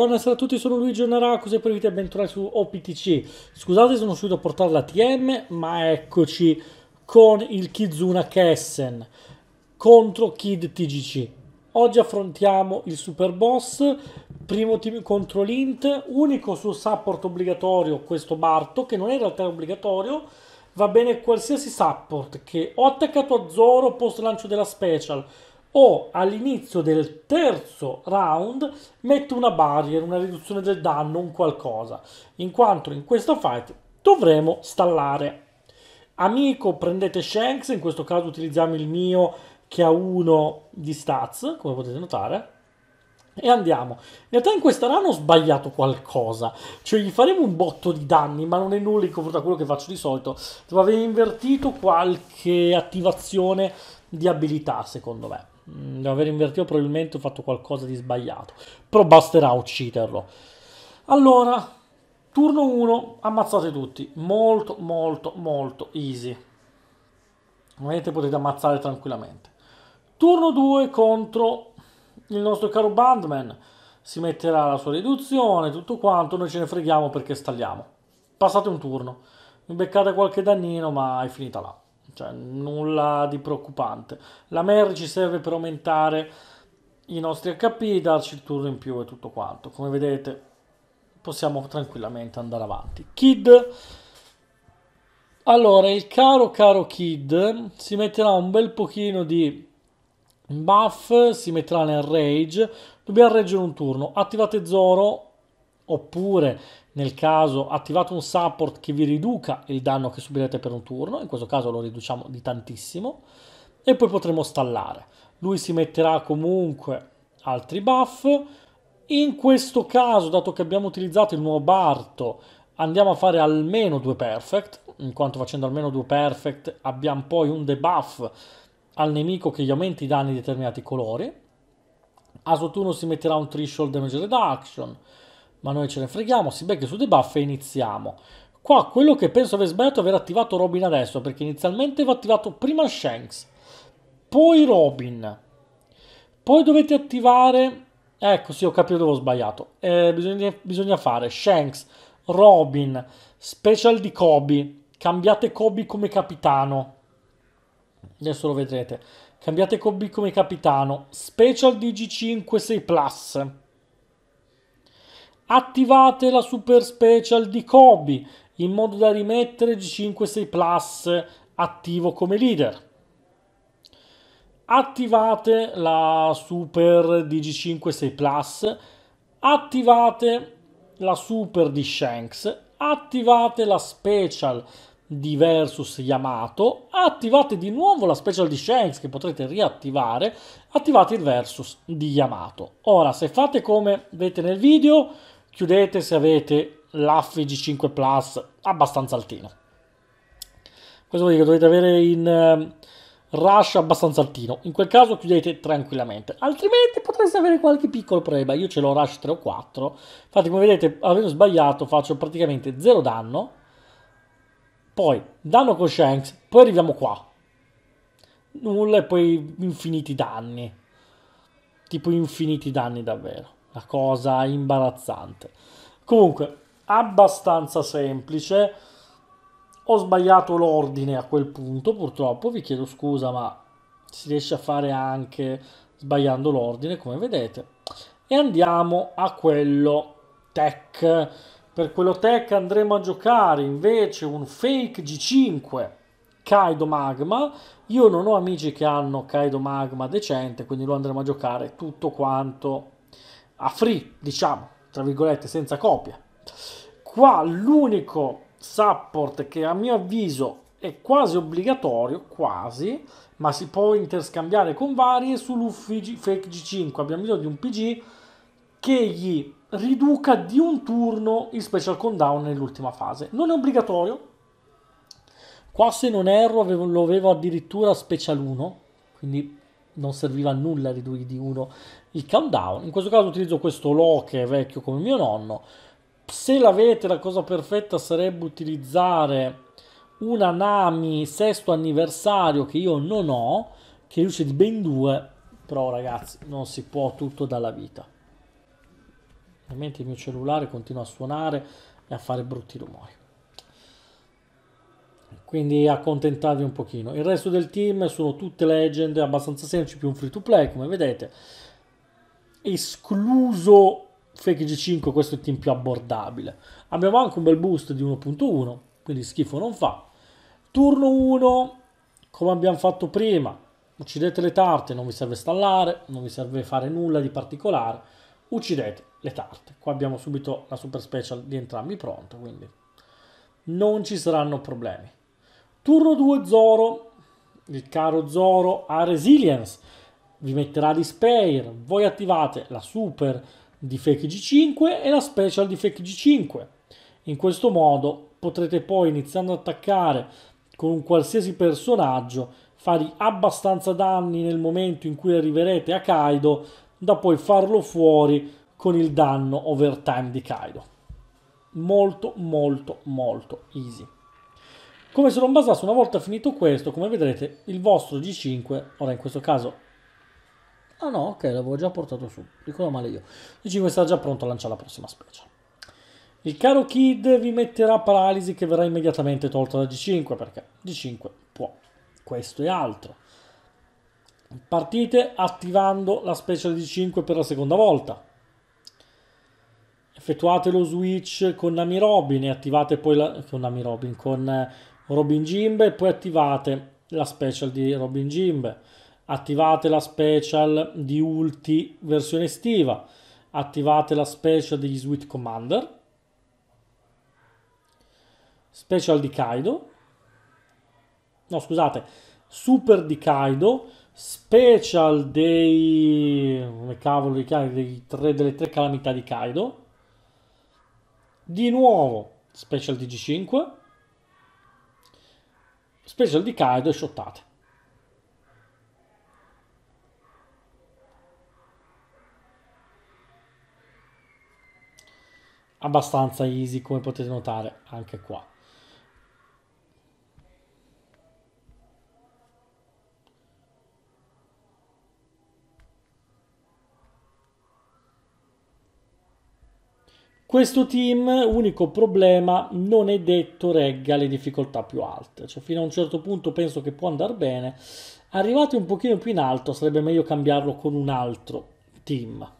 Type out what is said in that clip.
Buonasera a tutti, sono Luigi Onaracus e benvenuti a bentornati su OPTC. Scusate se sono uscito a portare la TM, ma eccoci con il Kizuna Kessen contro Kid TGC. Oggi affrontiamo il Super Boss, primo team contro l'Int, unico suo support obbligatorio questo Barto, che non è in realtà obbligatorio, va bene qualsiasi support che ho attaccato a Zoro post lancio della special, o all'inizio del terzo round metto una barrier, una riduzione del danno, un qualcosa, in quanto in questo fight dovremo stallare. Amico, prendete Shanks, in questo caso utilizziamo il mio che ha uno di stats, come potete notare, e andiamo. In realtà in questa rana ho sbagliato qualcosa. Cioè gli faremo un botto di danni, ma non è nulla in confronto a quello che faccio di solito. Devo aver invertito qualche attivazione di abilità, secondo me. Mm, devo aver invertito, probabilmente ho fatto qualcosa di sbagliato. Però basterà ucciderlo. Allora, turno 1, ammazzate tutti. Molto, molto, molto easy. Ovviamente potete ammazzare tranquillamente. Turno 2 contro il nostro caro Bandman si metterà la sua riduzione, tutto quanto, noi ce ne freghiamo perché stagliamo. Passate un turno, mi beccate qualche dannino ma è finita là, cioè nulla di preoccupante. La Mer ci serve per aumentare i nostri HP, darci il turno in più e tutto quanto. Come vedete possiamo tranquillamente andare avanti. Kid... Allora, il caro caro Kid si metterà un bel pochino di Buff si metterà nel rage, dobbiamo reggere un turno. Attivate Zoro oppure nel caso attivate un support che vi riduca il danno che subirete per un turno, in questo caso lo riduciamo di tantissimo, e poi potremo stallare. Lui si metterà comunque altri buff. In questo caso, dato che abbiamo utilizzato il nuovo Barto, andiamo a fare almeno due perfect, in quanto facendo almeno due perfect abbiamo poi un debuff al nemico che gli aumenti i danni di determinati colori. A suo turno si metterà un threshold damage reduction, ma noi ce ne freghiamo, si becca su debuff e iniziamo. Qua quello che penso aver sbagliato è aver attivato Robin adesso, perché inizialmente va attivato prima Shanks, poi Robin, poi dovete attivare... Ecco, sì, ho capito dove ho sbagliato. Eh, bisogna, bisogna fare Shanks, Robin, Special di Kobe, cambiate Kobe come capitano, Adesso lo vedrete. Cambiate Kobe come capitano. Special DG5 6 Plus. Attivate la Super Special di Kobe in modo da rimettere G5 6 Plus attivo come leader. Attivate la Super di g 5 6 Plus. Attivate la Super di Shanks. Attivate la Special di Versus Yamato, attivate di nuovo la Special di Shanks che potrete riattivare, attivate il Versus di Yamato. Ora, se fate come vedete nel video, chiudete se avete l'AFG5 Plus abbastanza altino. Questo vuol dire che dovete avere in ehm, rush abbastanza altino. In quel caso chiudete tranquillamente, altrimenti potreste avere qualche piccolo problema. Io ce l'ho rush 3 o 4. Infatti, come vedete, avendo sbagliato, faccio praticamente zero danno poi danno coscienza, poi arriviamo qua. Nulla e poi infiniti danni. Tipo infiniti danni davvero. Una cosa imbarazzante. Comunque, abbastanza semplice. Ho sbagliato l'ordine a quel punto, purtroppo, vi chiedo scusa, ma si riesce a fare anche sbagliando l'ordine, come vedete. E andiamo a quello tech per quello tech andremo a giocare invece un fake G5 Kaido Magma. Io non ho amici che hanno Kaido Magma decente, quindi lo andremo a giocare tutto quanto a free, diciamo, tra virgolette, senza copia. Qua l'unico support che a mio avviso è quasi obbligatorio, quasi, ma si può interscambiare con varie sull'UFG Fake G5. Abbiamo bisogno di un PG che gli riduca di un turno il special countdown nell'ultima fase. Non è obbligatorio. Qua se non erro avevo, lo avevo addirittura special 1, quindi non serviva a nulla ridurre di 1 il countdown. In questo caso utilizzo questo Lo che è vecchio come mio nonno. Se l'avete la cosa perfetta sarebbe utilizzare una Nami sesto anniversario che io non ho, che riuscì di ben due, però ragazzi non si può tutto dalla vita ovviamente il mio cellulare continua a suonare e a fare brutti rumori quindi accontentatevi un pochino il resto del team sono tutte legend abbastanza semplici più un free to play come vedete escluso Fake G5 questo è il team più abbordabile abbiamo anche un bel boost di 1.1 quindi schifo non fa turno 1 come abbiamo fatto prima uccidete le tarte non vi serve stallare non vi serve fare nulla di particolare uccidete le carte. Qua abbiamo subito la super special di entrambi pronto, quindi non ci saranno problemi. Turno 2 Zoro, il caro Zoro ha resilience, vi metterà di spare, voi attivate la super di fake G5 e la special di fake G5. In questo modo potrete poi iniziando ad attaccare con un qualsiasi personaggio fare abbastanza danni nel momento in cui arriverete a Kaido da poi farlo fuori con il danno overtime di Kaido. Molto, molto, molto easy. Come se non basasse una volta finito questo, come vedrete, il vostro G5, ora in questo caso... Ah no, ok, l'avevo già portato su, ricordo male io. G5 sarà già pronto a lanciare la prossima specie. Il caro Kid vi metterà paralisi che verrà immediatamente tolta da G5 perché G5 può questo e altro. Partite attivando la special di 5 per la seconda volta. Effettuate lo switch con Nami Robin e attivate poi la, con Nami Robin con eh, Robin Jimbe e poi attivate la special di Robin Jimbe. Attivate la special di ulti versione estiva. Attivate la special degli Sweet Commander. Special di Kaido. No, scusate, Super di Kaido special dei come cavolo di chiami dei tre, delle tre calamità di Kaido di nuovo special di G5 special di Kaido e shottate abbastanza easy come potete notare anche qua Questo team, unico problema, non è detto regga le difficoltà più alte, cioè fino a un certo punto penso che può andare bene, arrivati un pochino più in alto sarebbe meglio cambiarlo con un altro team.